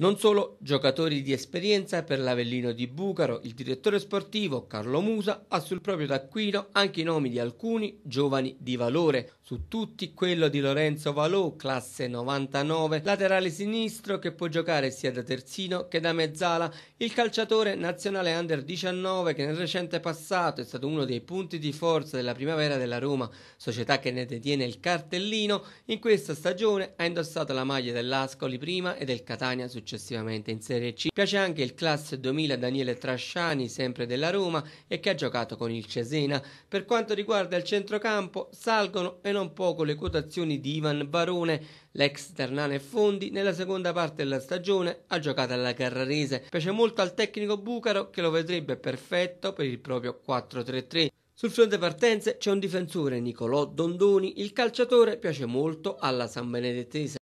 Non solo giocatori di esperienza per l'Avellino di Bucaro, il direttore sportivo Carlo Musa ha sul proprio taccuino anche i nomi di alcuni giovani di valore, su tutti quello di Lorenzo Valò, classe 99, laterale sinistro che può giocare sia da terzino che da mezzala, il calciatore nazionale under 19 che nel recente passato è stato uno dei punti di forza della primavera della Roma, società che ne detiene il cartellino, in questa stagione ha indossato la maglia dell'Ascoli prima e del Catania successivamente successivamente in Serie C. Piace anche il class 2000 Daniele Trasciani, sempre della Roma e che ha giocato con il Cesena. Per quanto riguarda il centrocampo, salgono e non poco le quotazioni di Ivan Barone, L'ex Ternane Fondi nella seconda parte della stagione ha giocato alla Carrarese. Piace molto al tecnico Bucaro che lo vedrebbe perfetto per il proprio 4-3-3. Sul fronte partenze c'è un difensore Nicolò Dondoni, il calciatore piace molto alla San Benedettese.